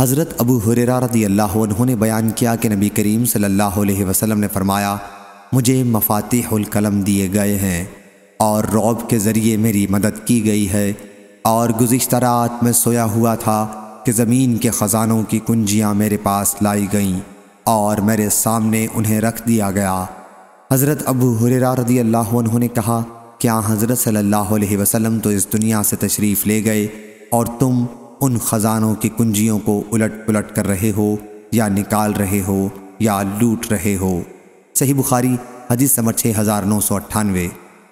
हज़रत अबू हुरेरा रदी अल्लाह ने बयान किया कि नबी करीम सल्लल्लाहु अलैहि वसल्लम ने फ़रमाया मुझे मफातिहलकलम दिए गए हैं और रौब के ज़रिए मेरी मदद की गई है और गुज्त रात मैं सोया हुआ था कि ज़मीन के ख़जानों की कुंजियाँ मेरे पास लाई गईं और मेरे सामने उन्हें रख दिया गया हज़रत अबू हुरेरा रदी अल्लाह ने कहा क्या हज़रत सल्लल्लाहु अलैहि वसल्लम तो इस दुनिया से तशरीफ़ ले गए और तुम उन ख़जानों की कुंजियों को उलट पुलट कर रहे हो या निकाल रहे हो या लूट रहे हो सही बुखारी हदीस नंबर छः हज़ार नौ सौ अट्ठानवे